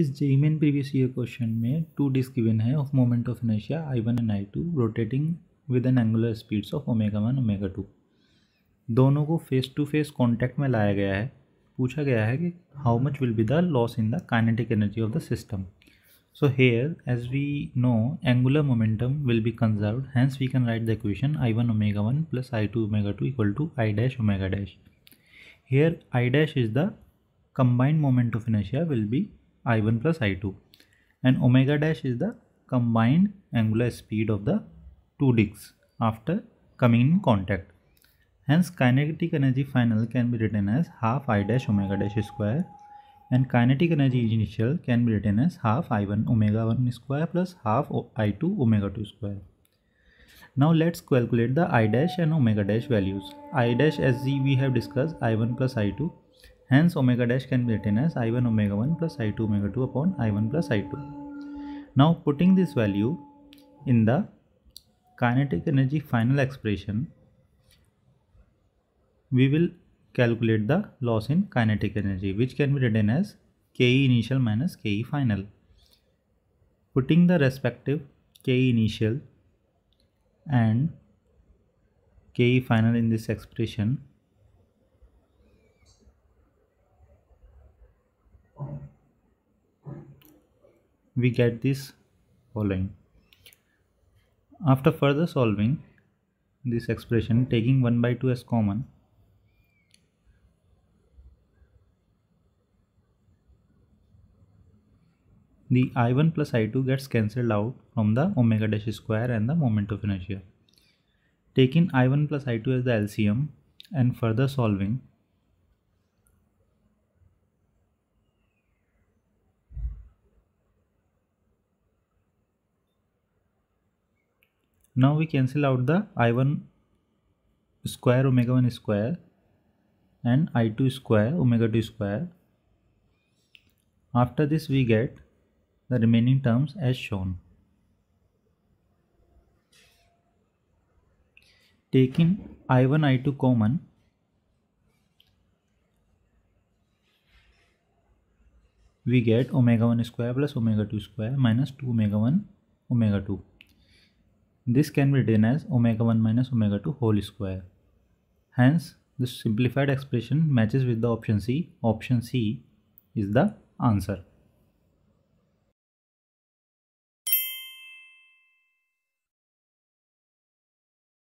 इस JEE Main previous year question में two disc given है of moment of inertia I one and I two rotating with an angular speeds of omega one omega two दोनों को face to face contact में लाया गया है पूछा गया है कि how much will be the loss in the kinetic energy of the system so here as we know angular momentum will be conserve hence we can write the equation I one omega one plus I two omega two equal to I dash omega dash here I dash is the combined moment of inertia will be i1 plus i2 and omega dash is the combined angular speed of the two disks after coming in contact. Hence kinetic energy final can be written as half i dash omega dash square and kinetic energy initial can be written as half i1 omega 1 square plus half i2 omega 2 square. Now let's calculate the i dash and omega dash values. i dash as we have discussed i1 plus i2 Hence omega dash can be written as i1 omega 1 plus i2 omega 2 upon i1 plus i2. Now putting this value in the kinetic energy final expression, we will calculate the loss in kinetic energy which can be written as ke initial minus ke final. Putting the respective ke initial and ke final in this expression we get this following. After further solving this expression, taking 1 by 2 as common, the i1 plus i2 gets cancelled out from the omega dash square and the moment of inertia. Taking i1 plus i2 as the LCM and further solving, now we cancel out the i1 square omega 1 square and i2 square omega 2 square after this we get the remaining terms as shown taking i1 i2 common we get omega 1 square plus omega 2 square minus 2 omega 1 omega 2 this can be written as omega 1 minus omega 2 whole square. Hence, this simplified expression matches with the option C. Option C is the answer.